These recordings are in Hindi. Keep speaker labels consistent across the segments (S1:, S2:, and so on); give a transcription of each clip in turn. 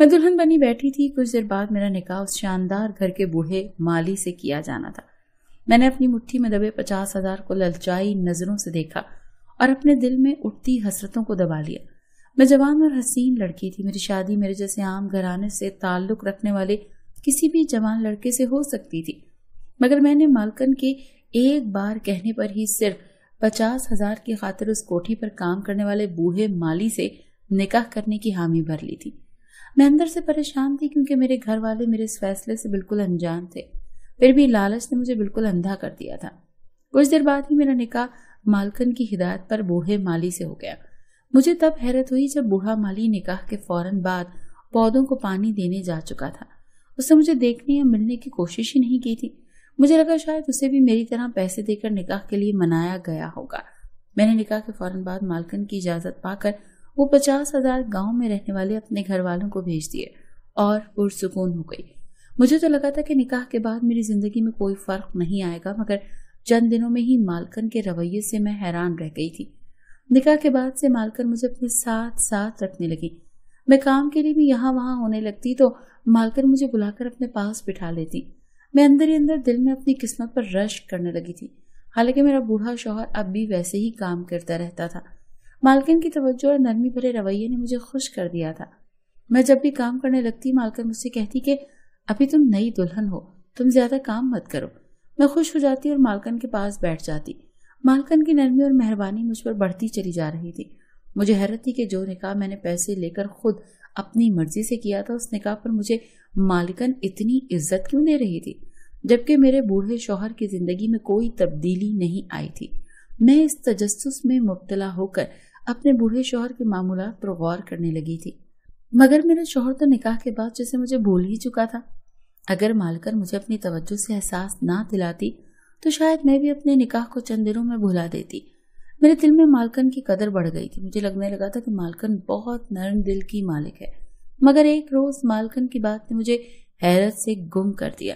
S1: मैं दुल्हन बनी बैठी थी कुछ देर बाद मेरा निकाह उस शानदार घर के बूढ़े माली से किया जाना था मैंने अपनी मुट्ठी में दबे पचास हजार को ललचाई नजरों से देखा और अपने दिल में उठती हसरतों को दबा लिया मैं जवान और हसीन लड़की थी मेरी शादी मेरे जैसे आम घराने से ताल्लुक रखने वाले किसी भी जवान लड़के से हो सकती थी मगर मैंने मालकन के एक बार कहने पर ही सिर्फ पचास हजार की खातिर उस कोठी पर काम करने वाले बूढ़े माली से निकाह करने की हामी भर ली थी मैं अंदर से परेशान थी क्योंकि मेरे घर वाले मेरे इस फैसले से बिल्कुल अनजान थे फिर भी लालच ने मुझे बिल्कुल अंधा कर दिया था कुछ देर बाद ही मेरा निकाह मालकन की हिदायत पर बूहे माली से हो गया मुझे तब हैरत हुई जब बूहा माली निकाह के फौरन बाद पौधों को पानी देने जा चुका था उसने मुझे देखने या मिलने की कोशिश ही नहीं की थी मुझे लगा शायद उसे भी मेरी तरह पैसे देकर निकाह के लिए मनाया गया होगा मैंने निकाह के फौरन बाद मालकन की इजाज़त पाकर वो पचास हजार गाँव में रहने वाले अपने घर वालों को भेज दिए और पुरसकून हो गई मुझे तो लगा था कि निकाह के बाद मेरी जिंदगी में कोई फर्क नहीं आएगा मगर चंद दिनों में ही मालकन के रवैये से मैं हैरान रह गई थी निकाह के बाद से मालकन मुझे अपने साथ साथ रखने लगी मैं काम के लिए भी यहाँ वहां होने लगती तो मालकन मुझे बुलाकर अपने पास बिठा लेती मैं अंदर ही अंदर दिल में अपनी किस्मत पर रश करने लगी थी हालांकि मेरा बूढ़ा शोहर अब भी वैसे ही काम करता रहता था मालकिन की तवज्जो और नरमी भरे रवैये ने मुझे खुश कर दिया था मैं जब भी काम करने लगती मालकिन मुझसे कहती कि अभी तुम नई दुल्हन हो तुम ज्यादा काम मत करो मैं खुश हो जाती और मालकन के पास बैठ जाती मालकन की नरमी और मेहरबानी मुझ पर बढ़ती चली जा रही थी मुझे हैरत थी कि जो निकाह मैंने पैसे लेकर खुद अपनी मर्जी से किया था उस निकाह पर मुझे मालिकन इतनी इज्जत क्यों दे रही थी जबकि मेरे बूढ़े शोहर की जिंदगी में कोई तब्दीली नहीं आई थी मैं इस तजस्स में मुबतला होकर अपने बूढ़े शोहर के मामूला पर गौर करने लगी थी मगर मेरा शोहर तो निकाह के बाद जैसे मुझे भूल ही चुका था अगर मालकर मुझे अपनी तवज्जो से एहसास ना दिलाती तो शायद मैं भी अपने निकाह को चंद दिनों में भुला देती मेरे दिल में मालकन की कदर बढ़ गई थी मुझे लगने लगा था कि मालकन बहुत नरम दिल की मालिक है मगर एक रोज मालकन की बात ने मुझे हैरत से गुम कर दिया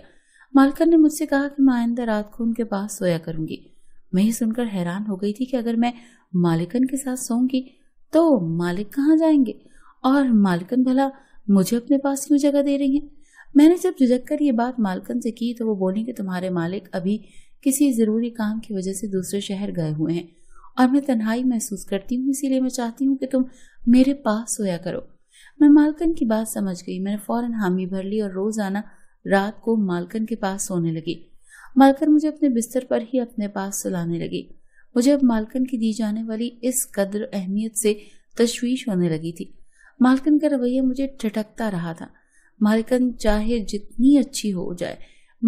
S1: मालकन ने मुझसे कहा कि मैं आइंदा रात को उनके पास सोया करूंगी मैं ही सुनकर हैरान हो गई थी कि अगर मैं मालिकन के साथ सोऊंगी तो मालिक कहाँ जाएंगे और मालिकन भला मुझे अपने पास क्यों जगह दे रही है मैंने जब झिझक कर ये बात मालकन से की तो वो बोली कि तुम्हारे मालिक अभी किसी ज़रूरी काम की वजह से दूसरे शहर गए हुए हैं और मैं तन्हाई महसूस करती हूँ इसीलिए मैं चाहती हूँ कि तुम मेरे पास सोया करो मैं मालकन की बात समझ गई मैंने फ़ौरन हामी भर ली और रोज़ाना रात को मालकन के पास सोने लगी मालकन मुझे अपने बिस्तर पर ही अपने पास सुलाने लगी मुझे अब मालकन की दी जाने वाली इस कदर अहमियत से तशवीश होने लगी थी मालकन का रवैया मुझे ठटकता रहा था मालकन चाहे जितनी अच्छी हो जाए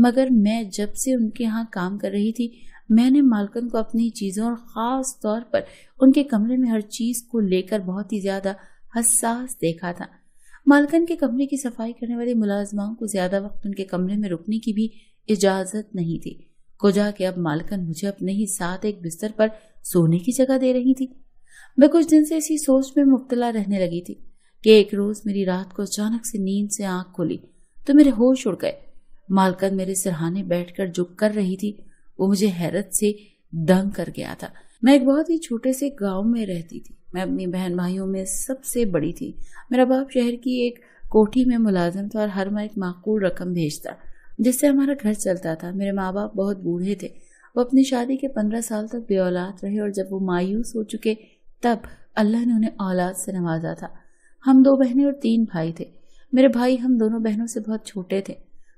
S1: मगर मैं जब से उनके यहाँ काम कर रही थी मैंने मालकन को अपनी चीज़ों और ख़ास तौर पर उनके कमरे में हर चीज़ को लेकर बहुत ही ज़्यादा हसास देखा था मालकन के कमरे की सफाई करने वाले मुलाजमाओं को ज़्यादा वक्त उनके कमरे में रुकने की भी इजाज़त नहीं थी को जाके अब मालकन मुझे अपने ही साथ एक बिस्तर पर सोने की जगह दे रही थी मैं कुछ दिन से इसी सोच में मुब्तला रहने लगी थी कि एक रोज मेरी रात को अचानक से नींद से आंख खोली तो मेरे होश उड़ गए मालकन मेरे सिरहाने बैठकर जो कर रही थी वो मुझे हैरत से दंग कर गया था मैं एक बहुत ही छोटे से गांव में रहती थी मैं अपनी बहन भाइयों में सबसे बड़ी थी मेरा बाप शहर की एक कोठी में मुलाजिम था और हर माह एक माकूल रकम भेजता जिससे हमारा घर चलता था मेरे माँ बाप बहुत बूढ़े थे वो अपनी शादी के पंद्रह साल तक बेऔलाद रहे और जब वो मायूस हो चुके तब अल्लाह ने उन्हें औलाद से नवाजा था हम दो बहनें और तीन भाई थे मेरे भाई हम दोनों बहनों से बहुत छोटे थे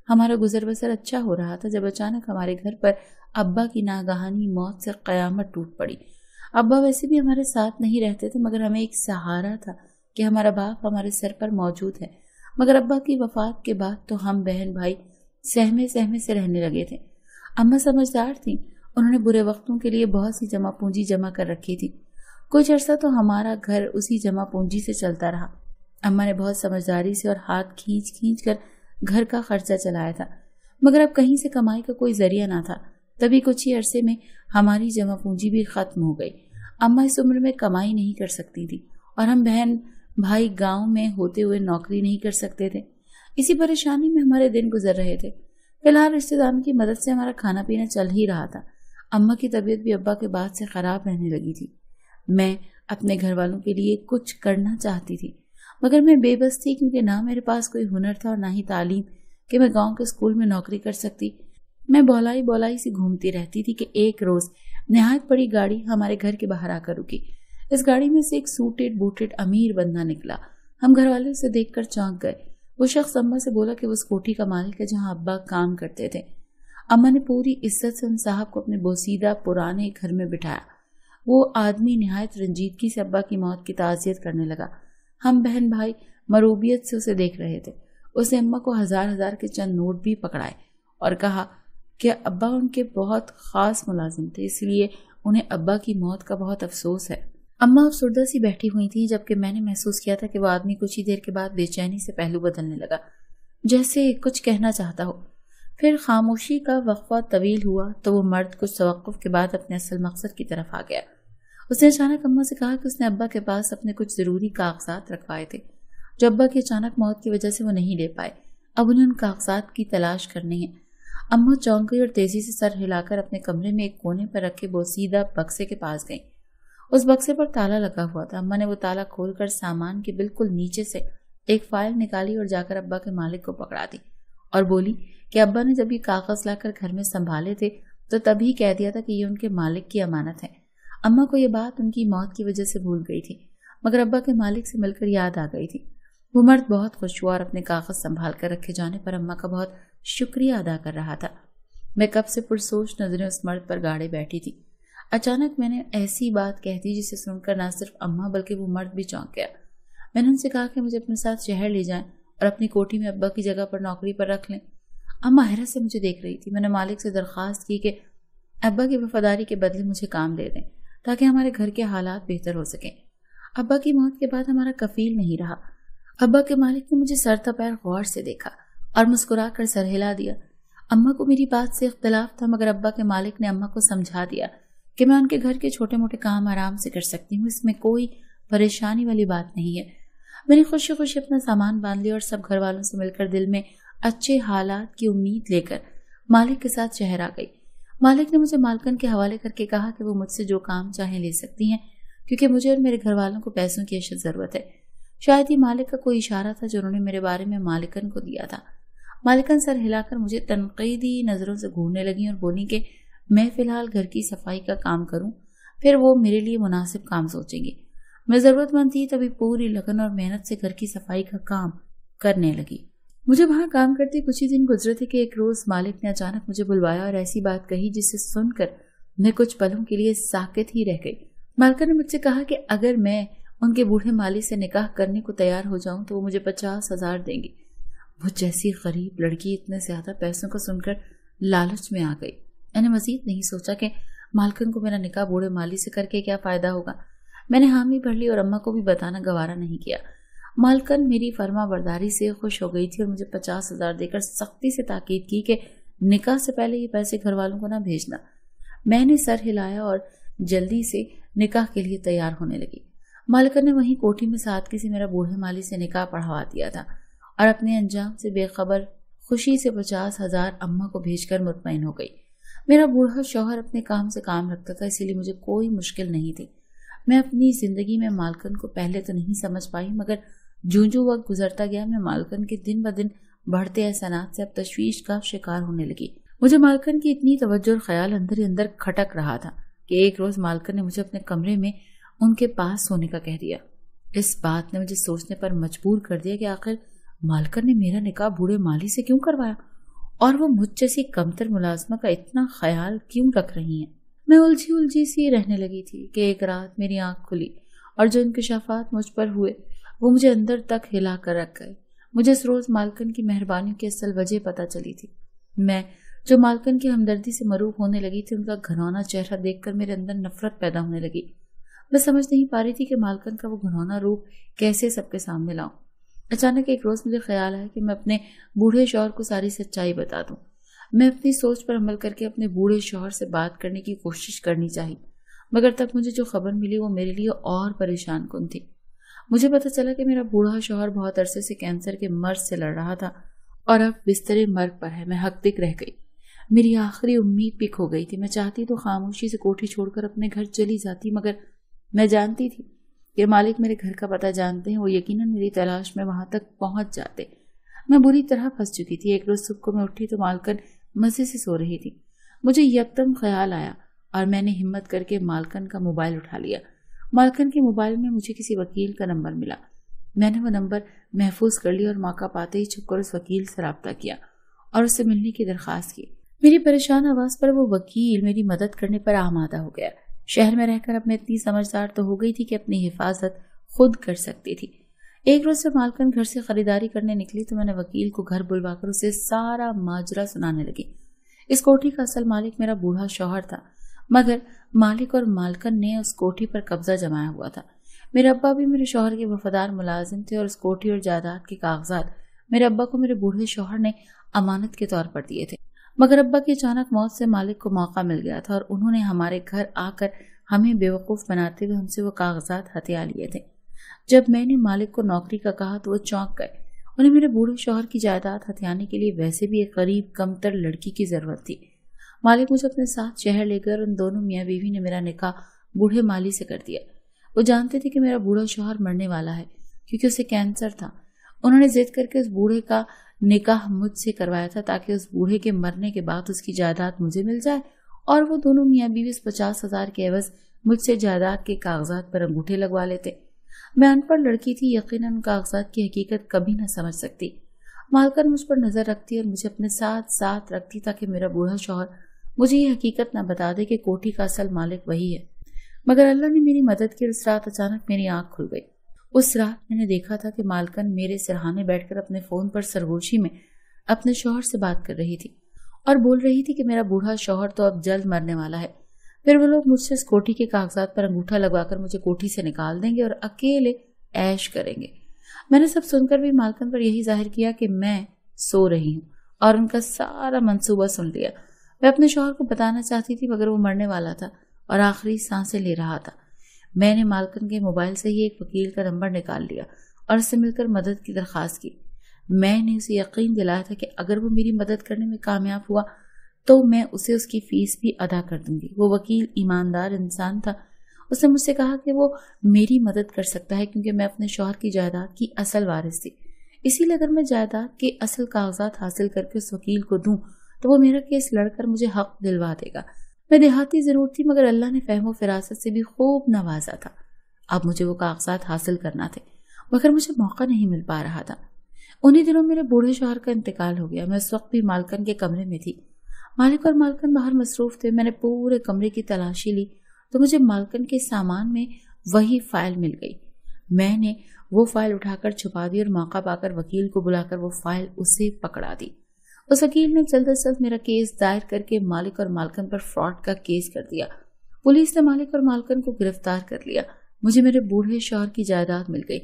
S1: हमारा गुजर बसर अच्छा हो रहा था जब अचानक हमारे घर पर अब्बा की नागहानी मौत से क़यामत टूट पड़ी अब्बा वैसे भी हमारे साथ नहीं रहते थे मगर हमें एक सहारा था कि हमारा बाप हमारे सर पर मौजूद है मगर अब्बा की वफात के बाद तो हम बहन भाई सहमे सहमे से रहने लगे थे अम्मा समझदार थी उन्होंने बुरे वक्तों के लिए बहुत सी जमा पूंजी जमा कर रखी थी कुछ अर्सा तो हमारा घर उसी जमा पूंजी से चलता रहा अम्मा ने बहुत समझदारी से और हाथ खींच खींच कर घर का खर्चा चलाया था मगर अब कहीं से कमाई का कोई जरिया ना था तभी कुछ ही अरसे में हमारी जमा पूंजी भी खत्म हो गई अम्मा इस उम्र में कमाई नहीं कर सकती थी और हम बहन भाई गांव में होते हुए नौकरी नहीं कर सकते थे इसी परेशानी में हमारे दिन गुजर रहे थे फिलहाल रिश्तेदारों की मदद से हमारा खाना पीना चल ही रहा था अम्मा की तबीयत भी अब्बा के बाद से ख़राब रहने लगी थी मैं अपने घर वालों के लिए कुछ करना चाहती थी मगर मैं बेबस थी क्योंकि ना मेरे पास कोई हुनर था और ना ही तालीम कि मैं गांव के स्कूल में नौकरी कर सकती मैं बौलाई बौलाई सी घूमती रहती थी कि एक रोज़ नहायत बड़ी गाड़ी हमारे घर के बाहर आकर रुकी इस गाड़ी में से एक सूटेड बूटेड अमीर बंदा निकला हम घर वाले उसे देखकर चौंक गए वो शख्स अम्मा से बोला कि वो उस कोठी का मालिक है जहाँ अब्बा काम करते थे अम्मा ने पूरी इज्जत से उन साहब को अपने बोसीदा पुराने घर में बिठाया वो आदमी नहायत रंजीदगी से अब्बा की मौत की ताज़ियत करने लगा हम बहन भाई मरूबियत से उसे देख रहे थे उसने अम्मा को हज़ार हज़ार के चंद नोट भी पकड़ाए और कहा कि अब्बा उनके बहुत ख़ास मुलाजिम थे इसलिए उन्हें अब्बा की मौत का बहुत अफसोस है अम्मा अफसरदा सी बैठी हुई थी जबकि मैंने महसूस किया था कि वह आदमी कुछ ही देर के बाद बेचैनी से पहलू बदलने लगा जैसे कुछ कहना चाहता हो फिर खामोशी का वक्फा तवील हुआ तो वो मर्द कुछ तवक़ के बाद अपने असल मकसद की तरफ आ गया उसने अचानक अम्मा से कहा कि उसने अब्बा के पास अपने कुछ ज़रूरी कागजात रखवाए थे जो अब्बा की अचानक मौत की वजह से वो नहीं ले पाए अब उन्हें उन कागजात की तलाश करनी है अम्मा चौंक गई और तेज़ी से सर हिलाकर अपने कमरे में एक कोने पर रखे बोसीदा बक्से के पास गईं उस बक्से पर ताला लगा हुआ था अम्मा ने वो ताला खोलकर सामान के बिल्कुल नीचे से एक फाइल निकाली और जाकर अब्बा के मालिक को पकड़ा दी और बोली कि अब्बा ने जब ये कागज लाकर घर में संभाले थे तो तभी कह दिया था कि ये उनके मालिक की अमानत है अम्मा को ये बात उनकी मौत की वजह से भूल गई थी मगर अब्बा के मालिक से मिलकर याद आ गई थी वो मर्द बहुत खुश हुआ और अपने कागज संभाल कर रखे जाने पर अम्मा का बहुत शुक्रिया अदा कर रहा था मैं कब से पुरसोच नजरें उस मर्द पर गाड़े बैठी थी अचानक मैंने ऐसी बात कह दी जिसे सुनकर ना सिर्फ अम्मा बल्कि वो मर्द भी चौंक गया मैंने उनसे कहा कि मुझे अपने साथ शहर ले जाएं और अपनी कोठी में अब्बा की जगह पर नौकरी पर रख लें अम्मा हैरत से मुझे देख रही थी मैंने मालिक से दरख्वास्त की कि अब्बा की वफादारी के बदले मुझे काम दे दें ताकि हमारे घर के हालात बेहतर हो सकें अब्बा की मौत के बाद हमारा कफील नहीं रहा अब्बा के मालिक ने मुझे सर तपैर गौर से देखा और मुस्कुरा कर सर हिला दिया अम्मा को मेरी बात से इख्तलाफ था मगर अब्बा के मालिक ने अम्मा को समझा दिया कि मैं उनके घर के छोटे मोटे काम आराम से कर सकती हूँ इसमें कोई परेशानी वाली बात नहीं है मैंने खुशी खुशी अपना सामान बांध लिया और सब घर वालों से मिलकर दिल में अच्छे हालात की उम्मीद लेकर मालिक के साथ शहर आ गई मालिक ने मुझे मालकन के हवाले करके कहा कि वो मुझसे जो काम चाहे ले सकती हैं क्योंकि मुझे और मेरे घर वालों को पैसों की अशद ज़रूरत है शायद ही मालिक का कोई इशारा था जो उन्होंने मेरे बारे में मालिकन को दिया था मालिकन सर हिलाकर मुझे तनकीदी नज़रों से घूरने लगी और बोली कि मैं फ़िलहाल घर की सफाई का काम करूं फिर वो मेरे लिए मुनासिब काम सोचेंगे मैं ज़रूरतमंद थी तभी पूरी लगन और मेहनत से घर की सफाई का काम करने लगी मुझे वहां काम करते कुछ ही दिन गुजरे थे कि एक रोज़ मालिक ने अचानक मुझे बुलवाया और ऐसी बात कही जिसे सुनकर मैं कुछ पलों के लिए साकित ही रह गई मालिका ने मुझसे कहा कि अगर मैं उनके बूढ़े मालिक से निकाह करने को तैयार हो जाऊं तो वो मुझे पचास हजार देंगे वो जैसी गरीब लड़की इतने ज़्यादा पैसों को सुनकर लालच में आ गई मैंने मजीद नहीं सोचा कि मालकन को मेरा निकाह बूढ़े माली से करके क्या फ़ायदा होगा मैंने हामी भर ली और अम्मा को भी बताना गवारा नहीं किया मालकन मेरी फर्मा बर्दारी से खुश हो गई थी और मुझे पचास हज़ार देकर सख्ती से ताकीद की कि निकाह से पहले ये पैसे घर वालों को ना भेजना मैंने सर हिलाया और जल्दी से निकाह के लिए तैयार होने लगी मालकन ने वहीं कोठी में साथ किसी मेरा बूढ़े माली से निकाह पढ़वा दिया था और अपने अंजाम से बेखबर खुशी से पचास हजार अम्मा को भेजकर मुतमिन हो गई मेरा बूढ़ा शोहर अपने काम से काम रखता था इसीलिए मुझे कोई मुश्किल नहीं थी मैं अपनी ज़िंदगी में मालकन को पहले तो नहीं समझ पाई मगर जो जो वक्त गुजरता गया मैं मालकन के दिन ब दिन बढ़ते एहसानात से अब तशवीश का शिकार होने लगी मुझे मालकन की इतनी तवज्जो और ख्याल अंदर ही अंदर खटक रहा था कि एक रोज़ मालकन ने मुझे अपने कमरे में उनके पास सोने का कह दिया इस बात ने मुझे सोचने पर मजबूर कर दिया कि आखिर मालकन ने मेरा निकाह बूढ़े माली से क्यों करवाया और वो मुझ जैसी कमतर मुलाजमा का इतना ख्याल क्यों रख रही हैं मैं उलझी उलझी सी रहने लगी थी कि एक रात मेरी आंख खुली और जो इंकशाफात मुझ पर हुए वो मुझे अंदर तक हिला कर रख गए मुझे इस रोज़ मालकन की मेहरबानी की असल वजह पता चली थी मैं जो मालकन की हमदर्दी से मरूब होने लगी थी उनका घनौना चेहरा देखकर मेरे अंदर नफरत पैदा होने लगी मैं समझ नहीं पा रही थी कि मालकन का वो घनौना रूप कैसे सबके सामने लाऊं अचानक एक रोज़ मुझे ख्याल आया कि मैं अपने बूढ़े शोहर को सारी सच्चाई बता दूं मैं अपनी सोच पर अमल करके अपने बूढ़े शोहर से बात करने की कोशिश करनी चाहिए मगर तब मुझे जो खबर मिली वो मेरे लिए और परेशान कन थी मुझे पता चला कि मेरा बूढ़ा शोहर बहुत अरसे से कैंसर के मर्ज से लड़ रहा था और अब बिस्तरे मर्ग पर है मैं हकदिक रह गई मेरी आखिरी उम्मीद भी खो गई थी मैं चाहती तो खामोशी से कोठी छोड़कर अपने घर चली जाती मगर मैं जानती थी ये मालिक मेरे घर का पता जानते हैं वो यकीनन मेरी तलाश में वहां तक पहुंच जाते मैं बुरी तरह फंस चुकी थी एक रोज सुबह को मैं उठी तो मालकन मजे से सो रही थी मुझे यकदम ख्याल आया और मैंने हिम्मत करके मालकन का मोबाइल उठा लिया मालकन के मोबाइल में मुझे किसी वकील का नंबर मिला मैंने वो नंबर महफूज कर लिया और मौका पाते ही छुपकर उस वकील से रबता किया और उससे मिलने की दरख्वास्त की मेरी परेशान आवाज़ पर वो वकील मेरी मदद करने पर आमादा हो गया शहर में रहकर अब मैं इतनी समझदार तो हो गई थी कि अपनी हिफाजत खुद कर सकती थी एक रोज जब मालकन घर से खरीदारी करने निकली तो मैंने वकील को घर बुलवाकर उसे सारा माजरा सुनाने लगी इस कोठी का असल मालिक मेरा बूढ़ा शोहर था मगर मालिक और मालकन ने उस कोठी पर कब्जा जमाया हुआ था मेरे अब्बा भी मेरे शोहर के वफादार मुलाजिम थे और उस कोठी और जायदाद के कागजात मेरे अब्बा को मेरे बूढ़े शोहर ने अमानत के तौर पर दिए थे मगर अब्बा की अचानक मौत से मालिक को मौका मिल गया था और उन्होंने हमारे घर आकर हमें बेवकूफ़ बनाते हुए हमसे वो कागजात हथिया लिए थे जब मैंने मालिक को नौकरी का कहा तो वो चौंक गए उन्हें मेरे बूढ़े शोहर की जायदाद हथियाने के लिए वैसे भी एक गरीब कमतर लड़की की ज़रूरत थी मालिक मुझे अपने साथ शहर लेकर उन दोनों मियाँ बीवी ने मेरा निकाह बूढ़े माली से कर दिया वो जानते थे कि मेरा बूढ़ा शोहर मरने वाला है क्योंकि उसे कैंसर था उन्होंने जिद करके उस बूढ़े का निकाह मुझसे करवाया था ताकि उस बूढ़े के मरने के बाद उसकी जायदाद मुझे मिल जाए और वो दोनों मियाँ बीवी उस पचास हजार के एवज मुझसे जायदाद के कागजात पर अंगूठे लगवा लेते मैं अनपढ़ लड़की थी यकीन उन कागजात की हकीकत कभी ना समझ सकती मालकन मुझ पर नजर रखती और मुझे अपने साथ साथ रखती ताकि मेरा बूढ़ा शोहर मुझे ये हकीकत न बता दे कि कोठी का असल मालिक वही है मगर अल्लाह ने मेरी मदद की उस रात अचानक मेरी आंख खुल गई उस रात मैंने देखा था कि मालकन मेरे सिरहाने बैठकर अपने फोन पर सरगोशी में अपने शोहर से बात कर रही थी और बोल रही थी कि मेरा बूढ़ा शोहर तो अब जल्द मरने वाला है फिर वो लोग मुझसे इस कोठी के कागजात पर अंगूठा लगवाकर मुझे कोठी से निकाल देंगे और अकेले ऐश करेंगे मैंने सब सुनकर भी मालकन पर यही जाहिर किया कि मैं सो रही हूँ और उनका सारा मंसूबा सुन लिया मैं अपने शोहर को बताना चाहती थी मगर वो मरने वाला था और आखिरी सांसें ले रहा था मैंने मालकन के मोबाइल से ही एक वकील का नंबर निकाल लिया और उससे मिलकर मदद की दरख्वास्त की मैंने उसे यकीन दिलाया था कि अगर वो मेरी मदद करने में कामयाब हुआ तो मैं उसे उसकी फीस भी अदा कर दूंगी वो वकील ईमानदार इंसान था उसने मुझसे कहा कि वो मेरी मदद कर सकता है क्योंकि मैं अपने शोहर की जायदाद की असल वारिस थी इसीलिए अगर मैं जायदाद के असल कागजात हासिल करके उस वकील को दूं तो वो मेरा केस लड़कर मुझे हक दिलवा देगा मैं देहाती ज़रूर थी मगर अल्लाह ने फहमो फिरासत से भी खूब नवाजा था अब मुझे वो कागजात हासिल करना थे मगर मुझे मौका नहीं मिल पा रहा था उन्हीं दिनों मेरे बूढ़े शोहर का इंतकाल हो गया मैं उस वक्त भी मालकन के कमरे में थी मालिक और मालकन बाहर मसरूफ थे मैंने पूरे कमरे की तलाशी ली तो मुझे मालकन के सामान में वही फाइल मिल गई मैंने वो फाइल उठाकर छुपा दी और मौका पाकर वकील को बुलाकर वो फाइल उसे पकड़ा दी उस वकील ने जल्द अज जल्द मेरा केस दायर करके मालिक और मालकन पर फ्रॉड का केस कर दिया पुलिस ने मालिक और मालकन को गिरफ्तार कर लिया मुझे मेरे बूढ़े शौहर की जायदाद मिल गई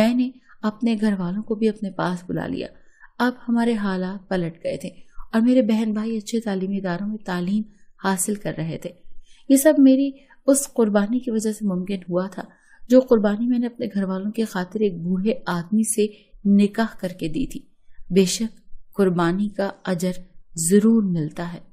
S1: मैंने अपने घर वालों को भी अपने पास बुला लिया अब हमारे हालात पलट गए थे और मेरे बहन भाई अच्छे तालीमी इदारों में तालीम हासिल कर रहे थे ये सब मेरी उस कुर्बानी की वजह से मुमकिन हुआ था जो कुर्बानी मैंने अपने घर वालों के खातिर एक बूढ़े आदमी से निकाह करके दी थी बेशक कुर्बानी का अजर ज़रूर मिलता है